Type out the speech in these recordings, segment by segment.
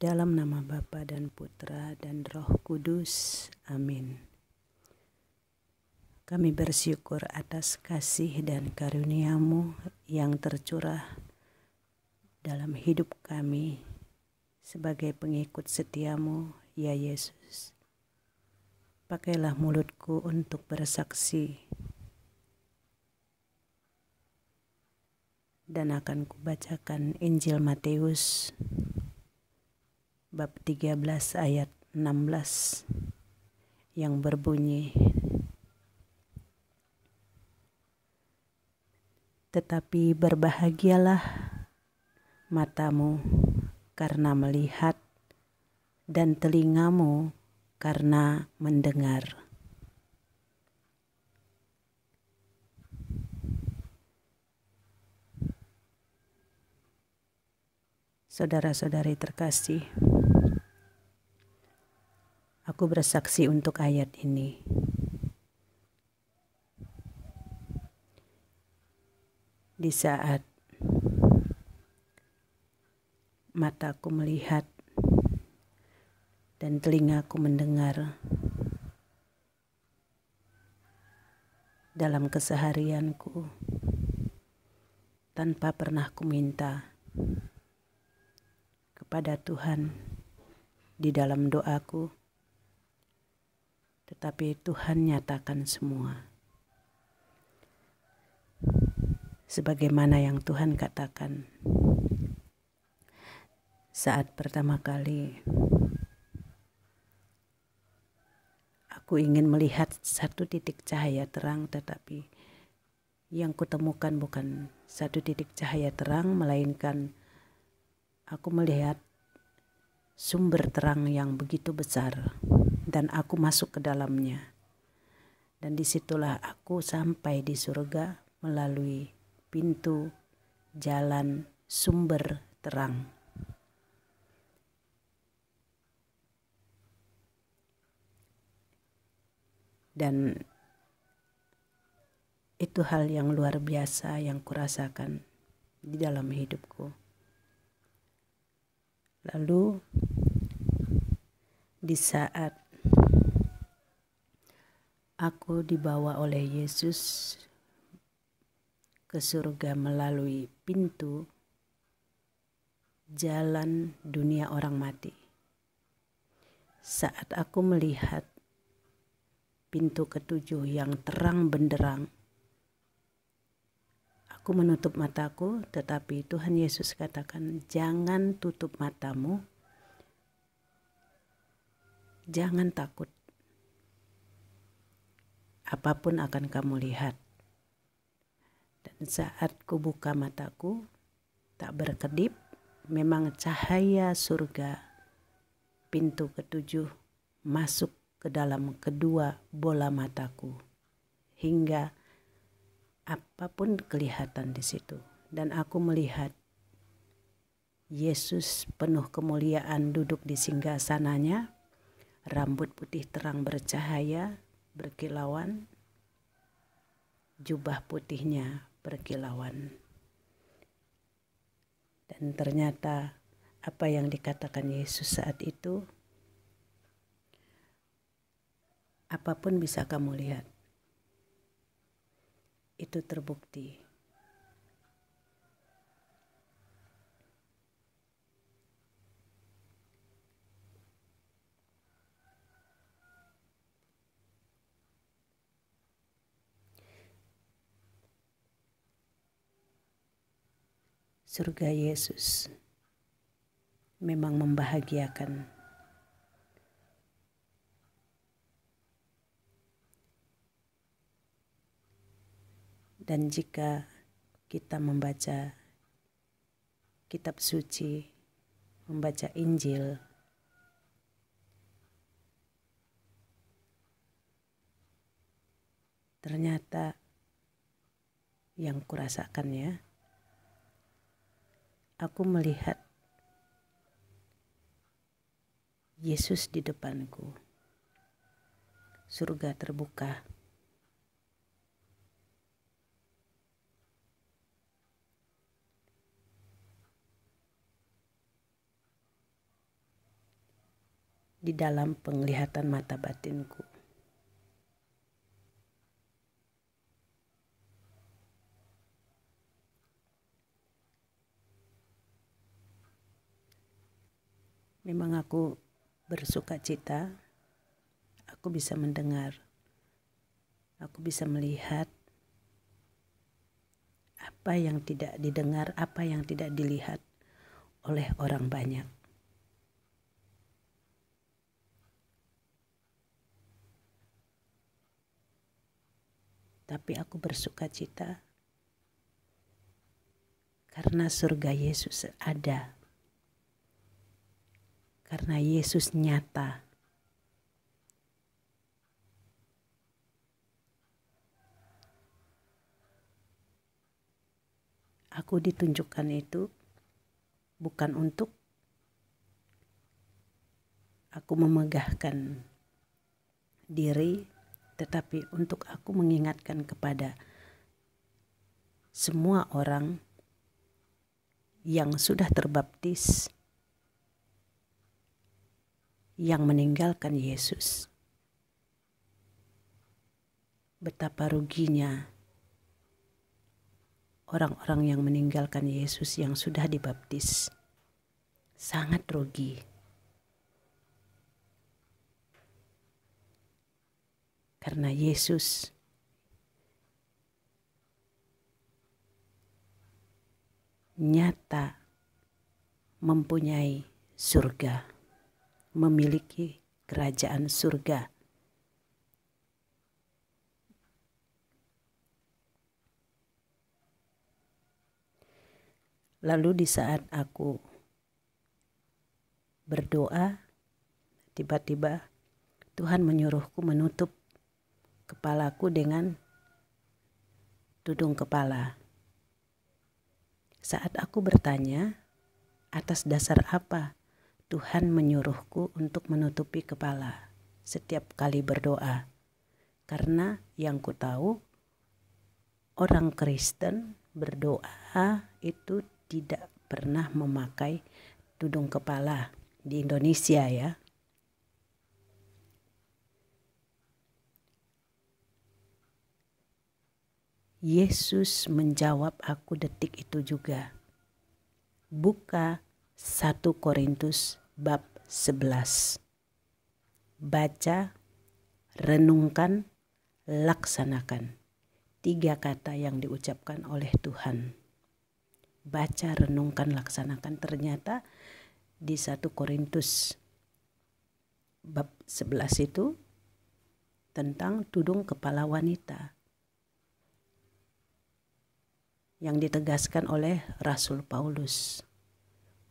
Dalam nama Bapa dan Putra dan Roh Kudus. Amin. Kami bersyukur atas kasih dan karuniamu yang tercurah dalam hidup kami sebagai pengikut setiamu, ya Yesus. Pakailah mulutku untuk bersaksi dan akan kubacakan Injil Matius bab 13 ayat 16 yang berbunyi Tetapi berbahagialah matamu karena melihat dan telingamu karena mendengar. Saudara-saudari terkasih, Aku bersaksi untuk ayat ini. Di saat mataku melihat dan telingaku mendengar dalam keseharianku tanpa pernah ku minta kepada Tuhan di dalam doaku tetapi Tuhan nyatakan semua. Sebagaimana yang Tuhan katakan saat pertama kali aku ingin melihat satu titik cahaya terang tetapi yang kutemukan bukan satu titik cahaya terang melainkan aku melihat sumber terang yang begitu besar dan aku masuk ke dalamnya. Dan disitulah aku sampai di surga melalui pintu, jalan, sumber terang. Dan itu hal yang luar biasa yang kurasakan di dalam hidupku. Lalu di saat Aku dibawa oleh Yesus ke surga melalui pintu jalan dunia orang mati. Saat aku melihat pintu ketujuh yang terang benderang, aku menutup mataku, tetapi Tuhan Yesus katakan, "Jangan tutup matamu, Jangan takut. Apapun akan kamu lihat. Dan saat ku buka mataku, tak berkedip, memang cahaya surga, pintu ketujuh masuk ke dalam kedua bola mataku. Hingga apapun kelihatan di situ. Dan aku melihat Yesus penuh kemuliaan duduk di singgah sananya rambut putih terang bercahaya berkilauan, jubah putihnya berkilauan. Dan ternyata apa yang dikatakan Yesus saat itu, apapun bisa kamu lihat. Itu terbukti. surga Yesus memang membahagiakan. Dan jika kita membaca kitab suci, membaca Injil, ternyata yang kurasakan ya aku melihat Yesus di depanku. Surga terbuka. Di dalam penglihatan mata batinku. Memang aku bersuka cita, aku bisa mendengar, aku bisa melihat apa yang tidak didengar, apa yang tidak dilihat oleh orang banyak. Tapi aku bersuka cita karena surga Yesus ada karena Yesus nyata. Aku ditunjukkan itu bukan untuk aku memegahkan diri, tetapi untuk aku mengingatkan kepada semua orang yang sudah terbaptis yang meninggalkan Yesus. Betapa ruginya orang-orang yang meninggalkan Yesus yang sudah dibaptis. Sangat rugi. Karena Yesus nyata mempunyai surga memiliki kerajaan surga. Lalu di saat aku berdoa, tiba-tiba Tuhan menyuruhku menutup kepalaku dengan tudung kepala. Saat aku bertanya, atas dasar apa Tuhan menyuruhku untuk menutupi kepala setiap kali berdoa, karena yang ku tahu, orang Kristen berdoa itu tidak pernah memakai tudung kepala di Indonesia, ya. Yesus menjawab aku detik itu juga. Buka 1 Korintus bab 11. Baca, renungkan, laksanakan. Tiga kata yang diucapkan oleh Tuhan. Baca, renungkan, laksanakan. Ternyata di 1 Korintus bab 11 itu tentang tudung kepala wanita yang ditegaskan oleh Rasul Paulus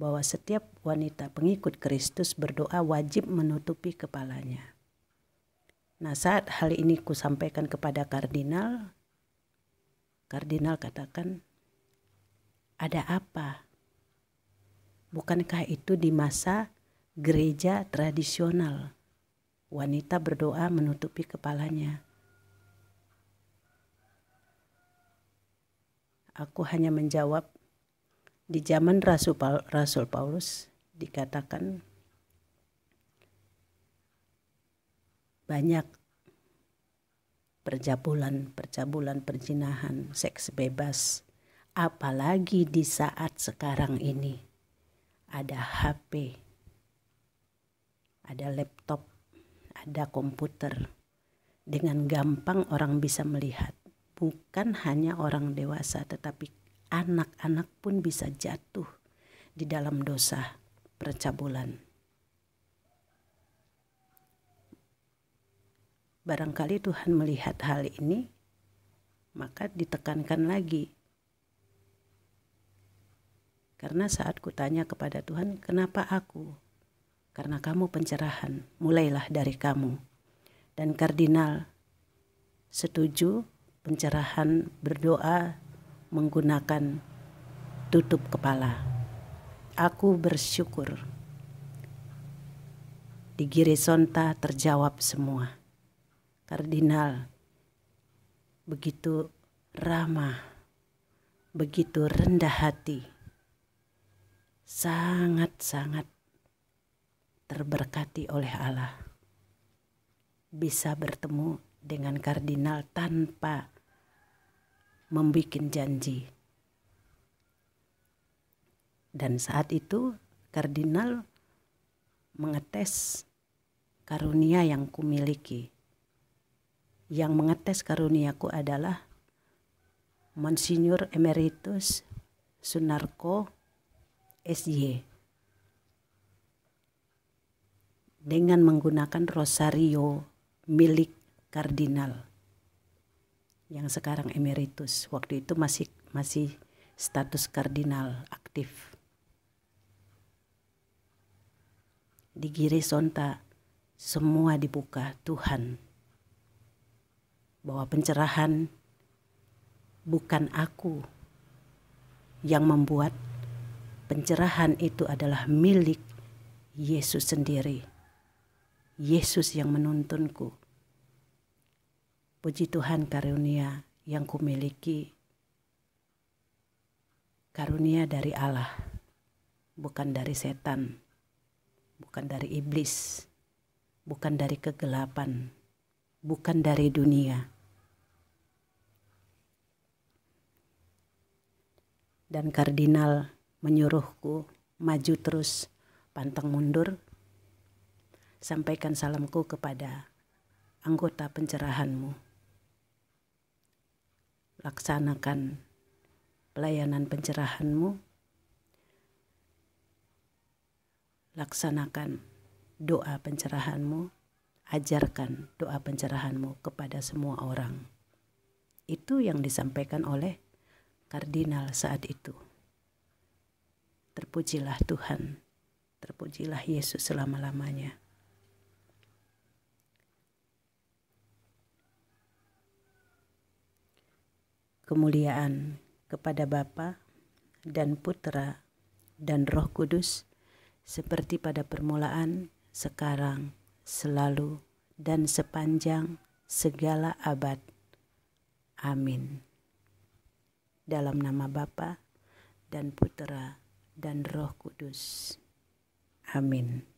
bahwa setiap wanita pengikut Kristus berdoa wajib menutupi kepalanya. Nah, saat hal ini ku sampaikan kepada kardinal, kardinal katakan, "Ada apa? Bukankah itu di masa gereja tradisional wanita berdoa menutupi kepalanya?" Aku hanya menjawab, di zaman Rasul, Rasul Paulus dikatakan banyak percabulan, percabulan, perzinahan, seks bebas. Apalagi di saat sekarang ini ada HP, ada laptop, ada komputer. Dengan gampang orang bisa melihat, bukan hanya orang dewasa, tetapi anak-anak pun bisa jatuh di dalam dosa percabulan. Barangkali Tuhan melihat hal ini, maka ditekankan lagi. Karena saat kutanya kepada Tuhan, kenapa aku? Karena kamu pencerahan, mulailah dari kamu. Dan kardinal setuju pencerahan berdoa menggunakan tutup kepala. Aku bersyukur. Di Girisonta terjawab semua. Kardinal begitu ramah, begitu rendah hati. Sangat-sangat terberkati oleh Allah. Bisa bertemu dengan kardinal tanpa membuat janji. Dan saat itu kardinal mengetes karunia yang kumiliki. Yang mengetes karuniaku adalah Monsignor Emeritus Sunarko SY. Dengan menggunakan rosario milik kardinal yang sekarang emeritus. Waktu itu masih masih status kardinal aktif. Di Giri Sonta semua dibuka Tuhan. Bahwa pencerahan bukan aku yang membuat pencerahan itu adalah milik Yesus sendiri. Yesus yang menuntunku. Puji Tuhan karunia yang kumiliki. Karunia dari Allah, bukan dari setan, bukan dari iblis, bukan dari kegelapan, bukan dari dunia. Dan kardinal menyuruhku maju terus, pantang mundur. Sampaikan salamku kepada anggota pencerahanmu laksanakan pelayanan pencerahanmu, laksanakan doa pencerahanmu, ajarkan doa pencerahanmu kepada semua orang. Itu yang disampaikan oleh kardinal saat itu. Terpujilah Tuhan, terpujilah Yesus selama-lamanya. kemuliaan kepada Bapa dan Putra dan Roh Kudus seperti pada permulaan, sekarang, selalu, dan sepanjang segala abad. Amin. Dalam nama Bapa dan Putra dan Roh Kudus. Amin.